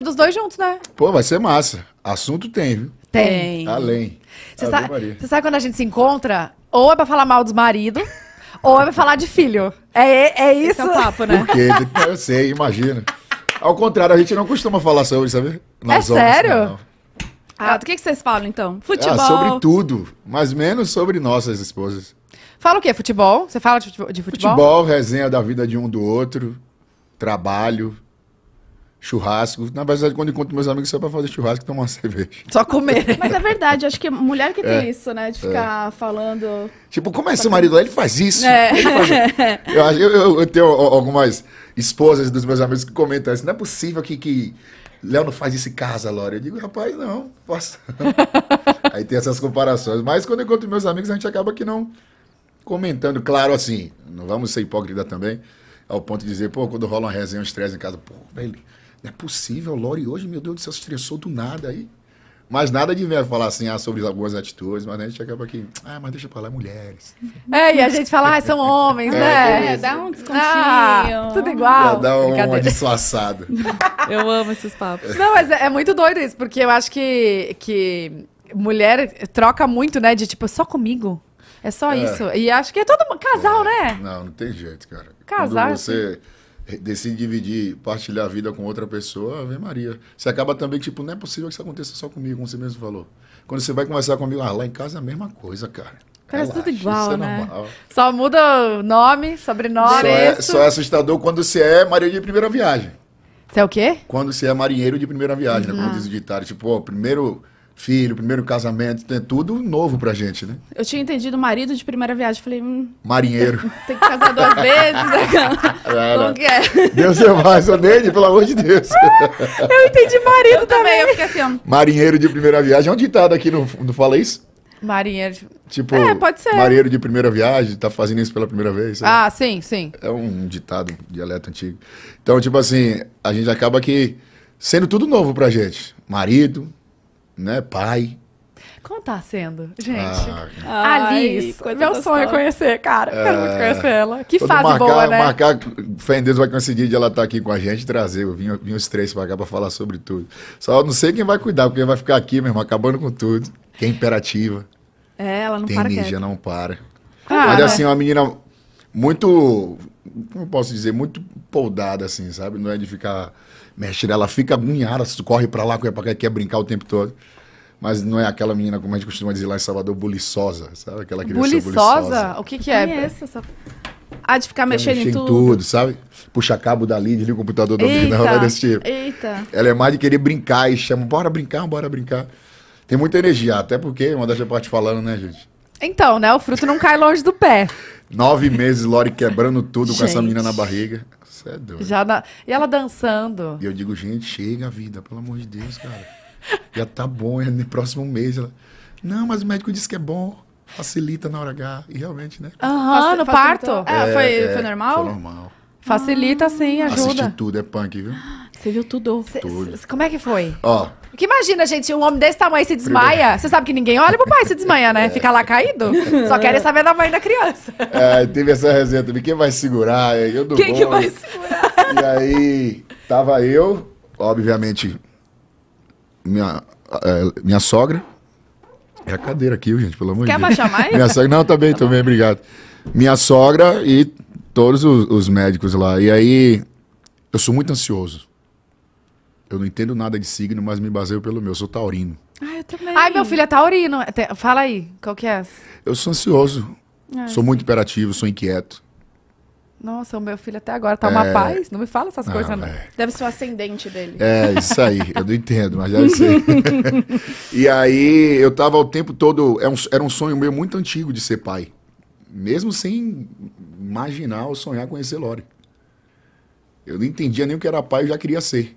dos dois juntos, né? Pô, vai ser massa. Assunto tem, viu? Tem. Além. Você sabe, sabe, quando a gente se encontra? Ou é pra falar mal dos maridos, ou é pra falar de filho. É, é isso. É Esse é o papo, né? Porque, eu sei, imagina. Ao contrário, a gente não costuma falar sobre, sabe? É Nas é sério? Não, não. Ah, do que, que vocês falam, então? Ah, futebol. Ah, sobre tudo, mas menos sobre nossas esposas. Fala o quê? Futebol? Você fala de futebol? Futebol, resenha da vida de um do outro, trabalho, churrasco. Na verdade, quando encontro meus amigos, só é pra fazer churrasco e tomar uma cerveja. Só comer. Mas é verdade, acho que é mulher que tem é, isso, né? De é. ficar é. falando. Tipo, como é seu marido lá? Ele faz isso. É. Ele faz Eu, eu, eu, tenho algumas esposas dos meus amigos que comentam assim: não é possível que. que... Léo não faz isso em casa, Laura. Eu digo, rapaz, não, faço. Aí tem essas comparações. Mas quando eu encontro meus amigos, a gente acaba que não comentando. Claro, assim, não vamos ser hipócrita também, ao ponto de dizer, pô, quando rola uma resenha, um estresse em casa, pô, velho, não é possível, Lori hoje, meu Deus do céu, se estressou do nada aí. Mas nada de ver falar assim ah, sobre algumas atitudes, mas né, a gente acaba aqui. Ah, mas deixa pra lá, mulheres. É, e a gente fala, ah, são homens, é, né? É, dá um descontinho. Ah, tudo igual. Já dá um, uma disfarçada. eu amo esses papos. Não, mas é, é muito doido isso, porque eu acho que, que mulher troca muito, né? De tipo, é só comigo. É só é. isso. E acho que é todo casal, é. né? Não, não tem jeito, cara. Casal. Quando você. Assim decide dividir, partilhar a vida com outra pessoa, Ave Maria. Você acaba também, tipo, não é possível que isso aconteça só comigo, como você mesmo falou. Quando você vai conversar comigo, ah, lá em casa é a mesma coisa, cara. Parece Relaxa, tudo igual, é né? Normal. Só muda nome, sobrenome. Só é, só é assustador quando você é marinheiro de primeira viagem. Você é o quê? Quando você é marinheiro de primeira viagem, uhum. né? Como ah. diz o ditário. Tipo, ó, primeiro filho, primeiro casamento, tem tudo novo pra gente, né? Eu tinha entendido marido de primeira viagem, falei, hum, marinheiro. Tem que casar duas vezes, né? É, Como que é? Deus é mais, Neide, pelo amor de Deus. eu entendi marido eu também, eu fiquei assim, ó. Marinheiro de primeira viagem, é um tá ditado aqui, não, não fala isso? Marinheiro. Tipo, é, pode ser. marinheiro de primeira viagem, tá fazendo isso pela primeira vez. Sabe? Ah, sim, sim. É um ditado, um dialeto antigo. Então, tipo assim, a gente acaba aqui sendo tudo novo pra gente. Marido, né? Pai. Como tá sendo, gente? Ah, Alice, meu sonho é conhecer, cara. É... Quero muito é. conhecer ela. Que Todo fase marcar, boa, né? Marcar, fé em Deus vai conseguir de ela estar tá aqui com a gente, trazer. Eu vim, vim os três pra cá pra falar sobre tudo. Só não sei quem vai cuidar, porque vai ficar aqui mesmo, acabando com tudo. Que é imperativa. É, ela não Tem para. Tem energia, não para. Ah, Mas né? assim, uma menina muito, como posso dizer, muito poldada, assim, sabe? Não é de ficar mexendo. Ela fica agoniada, corre pra lá, corre pra cá, quer brincar o tempo todo. Mas não é aquela menina, como a gente costuma dizer lá em Salvador, buliçosa, sabe? Aquela criança buliçosa? buliçosa. O que que é? Conheço, é essa... Ah, de ficar mexendo, mexendo em tudo. tudo. sabe? Puxa cabo dali, desliga o computador da menina, vai desse tipo. Eita. Ela é mais de querer brincar e chama, bora brincar, bora brincar. Tem muita energia, até porque, uma das partes falando, né, gente? Então, né? O fruto não cai longe do pé. Nove meses, Lori quebrando tudo com essa menina na barriga. Você é doido. Já na... E ela dançando. E eu digo, gente, chega a vida, pelo amor de Deus, cara. Já tá bom, é no próximo mês. Ela... Não, mas o médico disse que é bom. Facilita na hora H. E realmente, né? Aham, uhum, no parto? É, é, foi, é, foi é, normal? Foi normal. Facilita, sim, ah. ajuda. Assiste tudo, é punk, viu? Você viu tudo. Cê, tudo. Cê, como é que foi? Ó. Que imagina, gente, um homem desse tamanho se desmaia. Você sabe que ninguém olha pro pai se desmaia, né? É. Fica lá caído. Só querem saber da mãe da criança. É, teve essa resenha também. Quem vai segurar? É, eu do Quem bom. que vai segurar? E aí, tava eu, obviamente, minha, é, minha sogra. É a cadeira aqui, gente, pelo amor de Deus. Quer baixar mais? Minha sogra, não, também, tá também, obrigado. Minha sogra e todos os, os médicos lá. E aí, eu sou muito ansioso. Eu não entendo nada de signo, mas me baseio pelo meu. Eu sou taurino. Ah, eu também. Ai, meu filho é taurino. É, fala aí, qual que é? Eu sou ansioso. Ah, sou sim. muito imperativo, sou inquieto. Nossa, o meu filho até agora tá é... uma paz. Não me fala essas ah, coisas, não. É. Deve ser o ascendente dele. É, isso aí. eu não entendo, mas deve ser. e aí, eu tava o tempo todo... Era é um, era um sonho meu muito antigo de ser pai. Mesmo sem imaginar ou sonhar conhecer Lore. Eu não entendia nem o que era pai, eu já queria ser.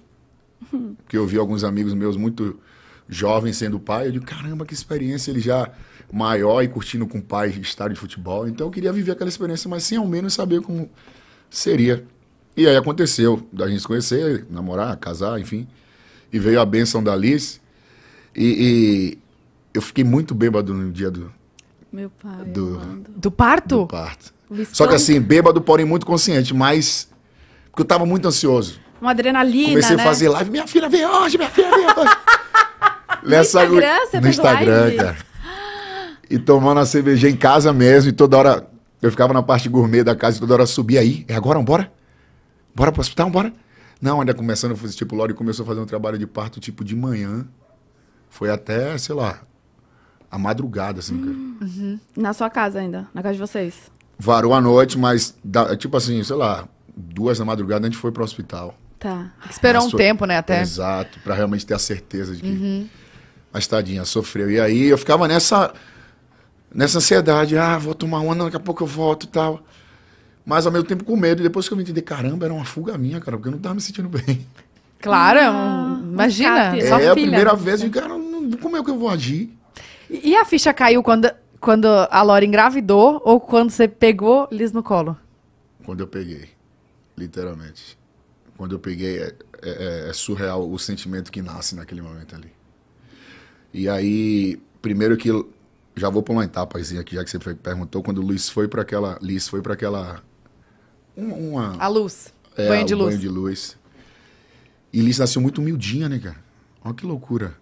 Porque eu vi alguns amigos meus muito jovens sendo pai. Eu digo, caramba, que experiência ele já maior e curtindo com o pai estádio de futebol. Então eu queria viver aquela experiência, mas sem ao menos saber como seria. E aí aconteceu, da gente se conhecer, namorar, casar, enfim. E veio a benção da Alice. E, e eu fiquei muito bêbado no dia do. Meu pai. Do, do parto? Do parto. Só que assim, bêbado, porém muito consciente, mas. Porque eu estava muito ansioso uma adrenalina. Comecei né? a fazer live, minha filha veio hoje, minha filha veio hoje. Nessa, no Instagram, você no Instagram, live? cara. E tomando a cerveja em casa mesmo, e toda hora. Eu ficava na parte gourmet da casa e toda hora subia aí. É agora, bora? Bora pro hospital, bora? Não, ainda começando, eu fiz, tipo, o começou a fazer um trabalho de parto, tipo, de manhã. Foi até, sei lá, a madrugada, assim, cara. Uhum. Na sua casa ainda, na casa de vocês? Varou a noite, mas, tipo assim, sei lá, duas da madrugada a gente foi pro hospital. Tá. Tem que esperar um tempo, né? Até. Exato, para realmente ter a certeza de que uhum. a estadinha sofreu. E aí eu ficava nessa, nessa ansiedade, ah, vou tomar uma, ano daqui a pouco eu volto e tal. Mas ao mesmo tempo com medo. E depois que eu me entendi, caramba, era uma fuga minha, cara, porque eu não tava me sentindo bem. Claro, ah, imagina. Um né? é, filha, a primeira vez, e cara, não, como é que eu vou agir? E a ficha caiu quando, quando a Laura engravidou ou quando você pegou Liz no colo? Quando eu peguei, literalmente quando eu peguei, é, é, é, é, surreal o sentimento que nasce naquele momento ali. E aí, primeiro que já vou pular uma etapa aqui, já que você perguntou, quando o Luiz foi para aquela, Luiz foi para aquela uma, uma, a luz, é, banho de luz. Banho de luz. E Liz nasceu muito humildinha, né, cara? Olha que loucura.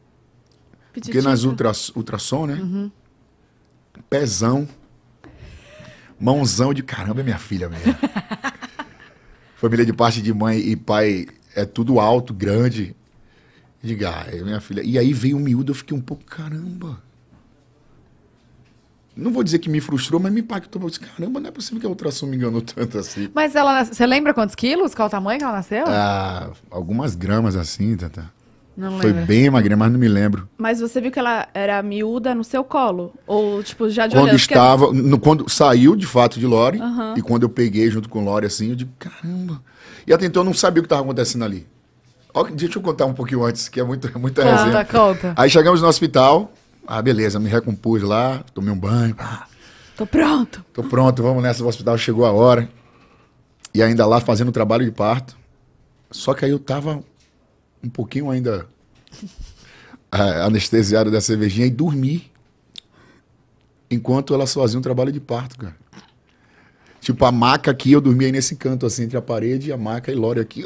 Porque nas né? ultra ultrassom, né? Uhum. Pezão. Mãozão de caramba, é minha filha mesmo. família de parte de mãe e pai é tudo alto, grande. Diga, ah, é minha filha. E aí veio um miúdo, eu fiquei um pouco, caramba. Não vou dizer que me frustrou, mas me impactou. Eu disse, caramba, não é possível que a ultrassom me enganou tanto assim. Mas ela, você lembra quantos quilos? Qual o tamanho que ela nasceu? Ah, algumas gramas assim, Tata. Não Foi lembra. bem magrinha, mas não me lembro. Mas você viu que ela era miúda no seu colo? Ou, tipo, já de Quando olhando, é estava. No, quando saiu de fato de Lore, e quando eu peguei junto com Lore, assim, eu digo, caramba. E até então eu não sabia o que estava acontecendo ali. Ó, deixa eu contar um pouquinho antes, que é muito, é muita conta, resenha. Conta. Aí chegamos no hospital. Ah, beleza, me recompus lá, tomei um banho. Tô pronto. Tô pronto, vamos nessa. O hospital chegou a hora. E ainda lá fazendo o trabalho de parto. Só que aí eu tava um pouquinho ainda é, anestesiado da cervejinha e dormi enquanto ela sozinha um trabalho de parto, cara. Tipo, a maca aqui, eu dormia nesse canto, assim, entre a parede e a maca e Lore aqui.